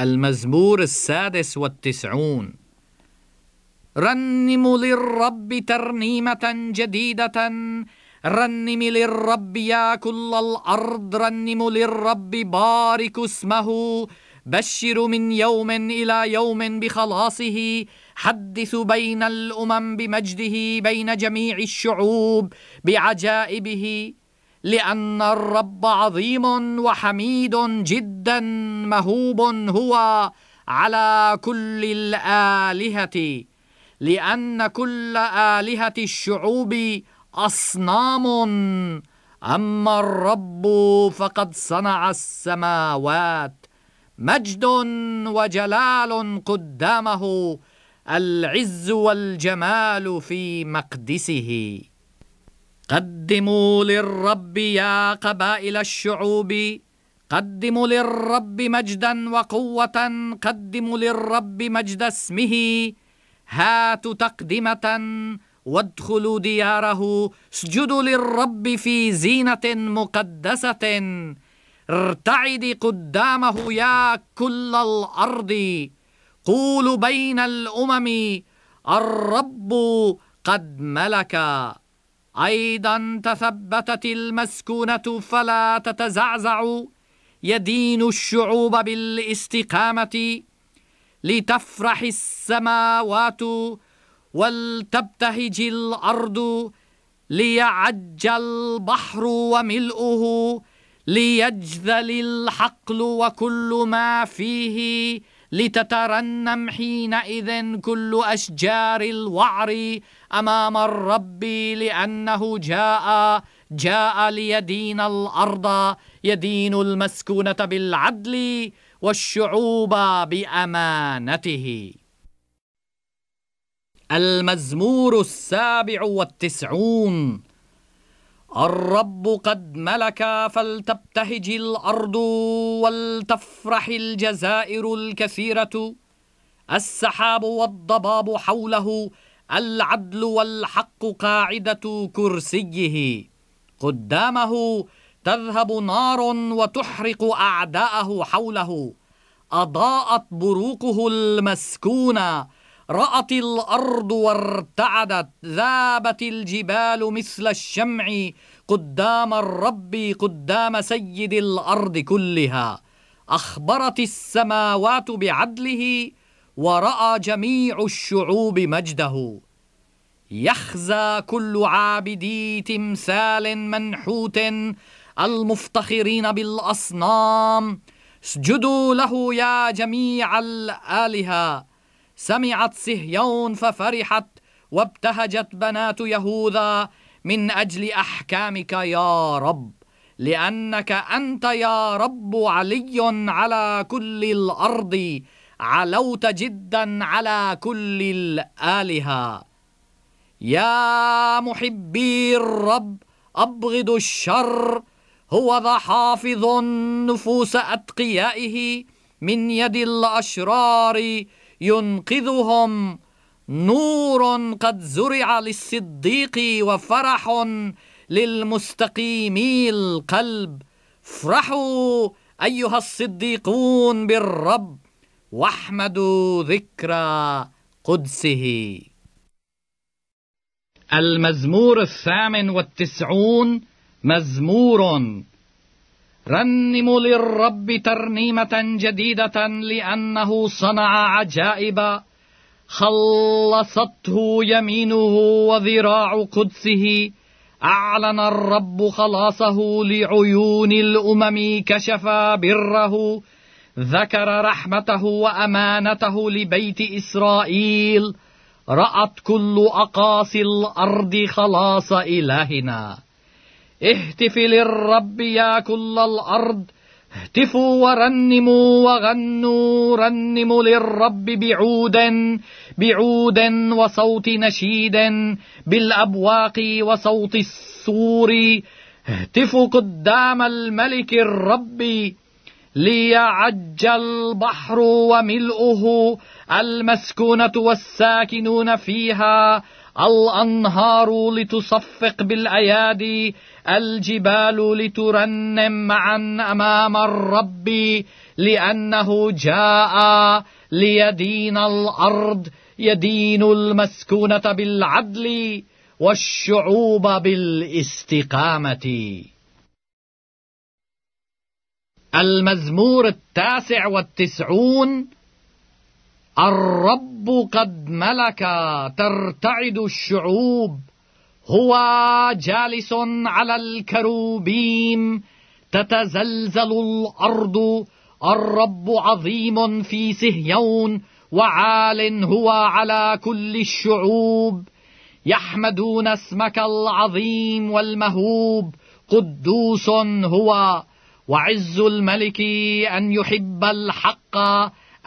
المزمور السادس والتسعون رنموا للرب ترنيمة جديدة رنم للرب يا كل الأرض رنم للرب بارك اسمه بشر من يوم إلى يوم بخلاصه حدث بين الأمم بمجده بين جميع الشعوب بعجائبه لأن الرب عظيم وحميد جدا مهوب هو على كل الآلهة لأن كل آلهة الشعوب أصنام أما الرب فقد صنع السماوات مجد وجلال قدامه العز والجمال في مقدسه قدموا للرب يا قبائل الشعوب قدموا للرب مجدا وقوة قدموا للرب مجد اسمه هاتوا تقدمة وادخلوا دياره اسجدوا للرب في زينة مقدسة ارتعد قدامه يا كل الأرض قولوا بين الأمم الرب قد ملك أيضا تثبتت المسكونة فلا تتزعزع يدين الشعوب بالاستقامة لتفرح السماوات ولتبتهج الأرض ليعج البحر وملؤه ليجذل الحقل وكل ما فيه لتترنم حينئذ كل أشجار الوعر أمام الرب لأنه جاء جاء ليدين الأرض يدين المسكونة بالعدل والشعوب بأمانته المزمور السابع والتسعون الرب قد ملك فلتبتهج الأرض ولتفرح الجزائر الكثيرة السحاب والضباب حوله العدل والحق قاعدة كرسيه قدامه تذهب نار وتحرق أعداءه حوله أضاءت بروقه المسكونة رأت الأرض وارتعدت ذابت الجبال مثل الشمع قدام الرب قدام سيد الأرض كلها أخبرت السماوات بعدله وراى جميع الشعوب مجده يخزى كل عابدي تمثال منحوت المفتخرين بالاصنام اسجدوا له يا جميع الالهه سمعت صهيون ففرحت وابتهجت بنات يهوذا من اجل احكامك يا رب لانك انت يا رب علي على كل الارض علوت جدا على كل الآلهة يا محبي الرب أبغض الشر هو ذا حافظ نفوس أتقيائه من يد الأشرار ينقذهم نور قد زرع للصديق وفرح للمستقيمي القلب افرحوا أيها الصديقون بالرب واحمدوا ذكرى قدسه المزمور الثامن والتسعون مزمور رنموا للرب ترنيمة جديدة لأنه صنع عجائب خلصته يمينه وذراع قدسه أعلن الرب خلاصه لعيون الأمم كشف بره ذكر رحمته وأمانته لبيت إسرائيل رأت كل أقاصي الأرض خلاص إلهنا اهتف للرب يا كل الأرض اهتفوا ورنموا وغنوا رنموا للرب بعود بعود وصوت نشيد بالأبواق وصوت السور اهتفوا قدام الملك الرب ليعج البحر وملؤه المسكونة والساكنون فيها الأنهار لتصفق بالأيادي الجبال لترنم معا أمام الرب لأنه جاء ليدين الأرض يدين المسكونة بالعدل والشعوب بالاستقامة المزمور التاسع والتسعون الرب قد ملك ترتعد الشعوب هو جالس على الكروبيم تتزلزل الأرض الرب عظيم في سهيون وعال هو على كل الشعوب يحمدون اسمك العظيم والمهوب قدوس هو وعز الملك أن يحب الحق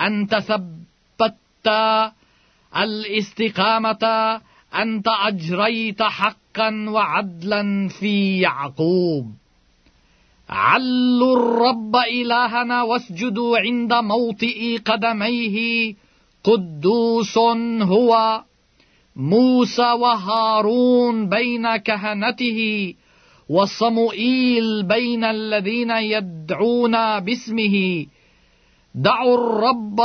أن تثبت الاستقامة أنت أجريت حقا وعدلا في يعقوب علوا الرب إلهنا واسجدوا عند موطئ قدميه قدوس هو موسى وهارون بين كهنته وصموئيل بين الذين يدعون باسمه دعوا الرب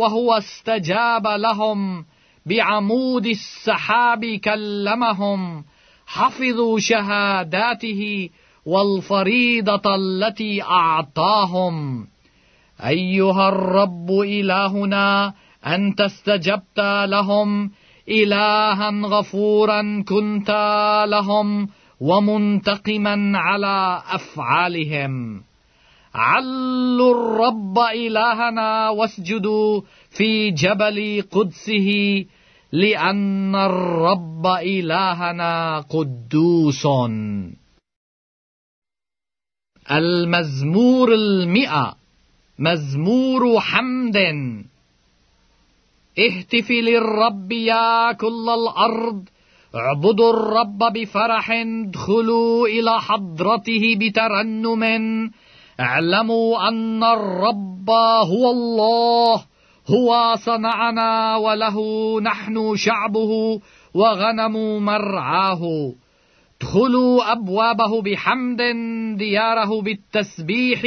وهو استجاب لهم بعمود السحاب كلمهم حفظوا شهاداته والفريضة التي أعطاهم أيها الرب إلهنا أنت استجبت لهم إلها غفورا كنت لهم ومنتقما على افعالهم علوا الرب الهنا واسجدوا في جبل قدسه لان الرب الهنا قدوس المزمور المئه مزمور حمد اهتف للرب يا كل الارض اعبدوا الرب بفرح ادخلوا إلى حضرته بترنم اعلموا أن الرب هو الله هو صنعنا وله نحن شعبه وغنم مرعاه ادخلوا أبوابه بحمد دياره بالتسبيح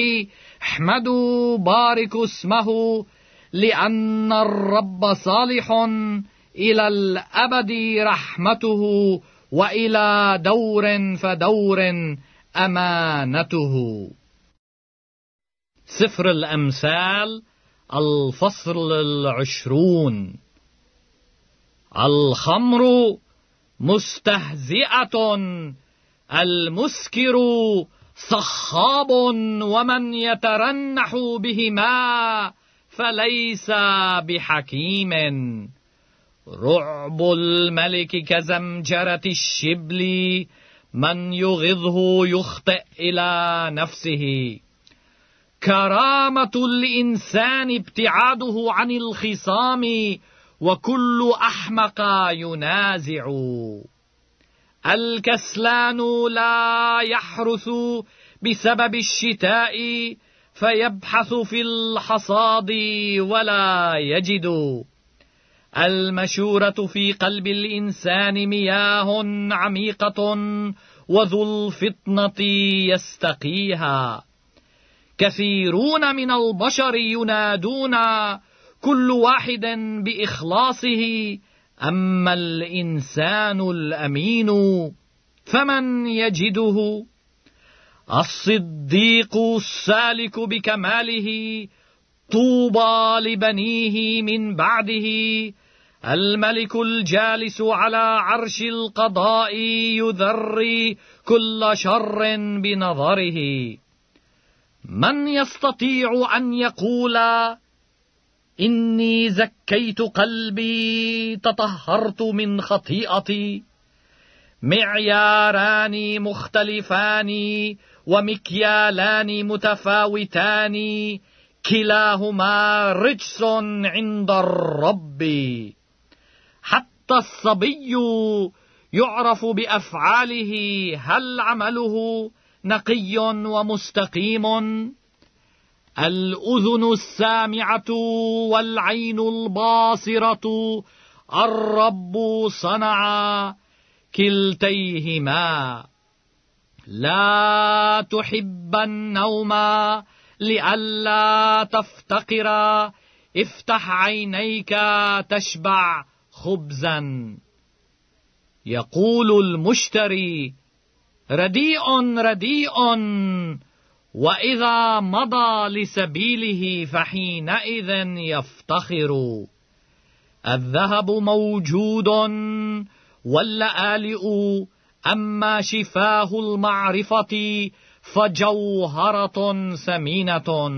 احمدوا باركوا اسمه لأن الرب صالح إلى الأبد رحمته وإلى دور فدور أمانته سفر الأمثال الفصل العشرون الخمر مستهزئة المسكر صخاب ومن يترنح بهما فليس بحكيم رعب الملك كزمجرة الشبل من يغضه يخطئ إلى نفسه كرامة الإنسان ابتعاده عن الخصام وكل أحمق ينازع الكسلان لا يحرث بسبب الشتاء فيبحث في الحصاد ولا يجد المشورة في قلب الإنسان مياه عميقة وذو الفطنة يستقيها كثيرون من البشر ينادون كل واحد بإخلاصه أما الإنسان الأمين فمن يجده الصديق السالك بكماله طوبى لبنيه من بعده الملك الجالس على عرش القضاء يذري كل شر بنظره من يستطيع أن يقول إني زكيت قلبي تطهرت من خطيئتي معياران مختلفان ومكيالان متفاوتان كلاهما رجس عند الرب حتى الصبي يعرف بأفعاله هل عمله نقي ومستقيم الأذن السامعة والعين الباصرة الرب صنع كلتيهما لا تحب النوم لئلا تفتقرا افتح عينيك تشبع خبزا يقول المشتري رديء رديء وإذا مضى لسبيله فحينئذ يفتخر الذهب موجود واللآلئ أما شفاه المعرفة فجوهرة ثمينة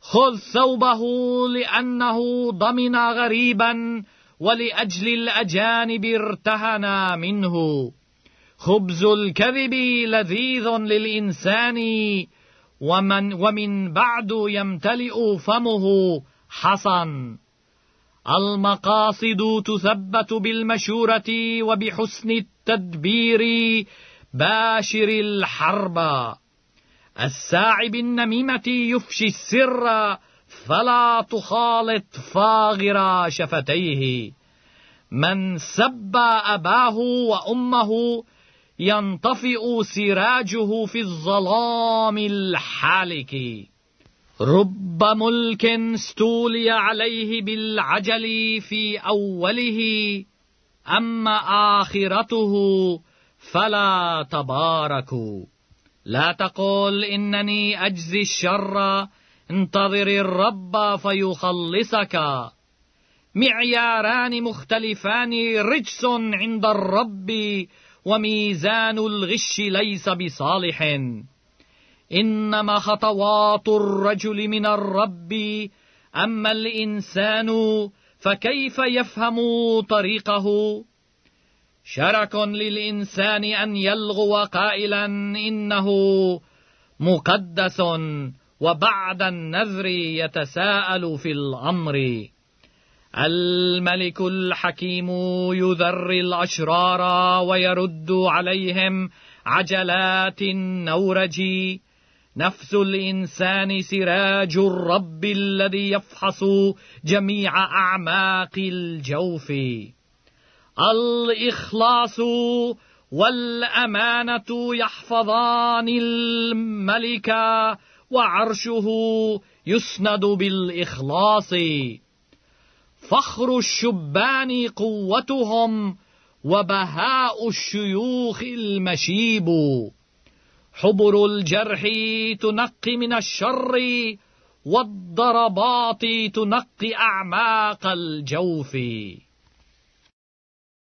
خذ ثوبه لأنه ضمن غريبا ولاجل الاجانب ارتهنا منه خبز الكذب لذيذ للانسان ومن ومن بعد يمتلئ فمه حصن المقاصد تثبت بالمشورة وبحسن التدبير باشر الحرب الساعي بالنميمة يفشي السر فلا تخالط فاغر شفتيه من سب أباه وأمه ينطفئ سراجه في الظلام الحالك رب ملك استولي عليه بالعجل في أوله أما آخرته فلا تبارك لا تقل إنني أجزي الشر انتظر الرب فيخلصك معياران مختلفان رجس عند الرب وميزان الغش ليس بصالح انما خطوات الرجل من الرب اما الانسان فكيف يفهم طريقه شرك للانسان ان يلغو قائلا انه مقدس وبعد النذر يتساءل في الأمر الملك الحكيم يذري الأشرار ويرد عليهم عجلات النورج نفس الإنسان سراج الرب الذي يفحص جميع أعماق الجوف الإخلاص والأمانة يحفظان الملك وعرشه يسند بالإخلاص فخر الشبان قوتهم وبهاء الشيوخ المشيب حبر الجرح تنقي من الشر والضربات تنقي أعماق الجوف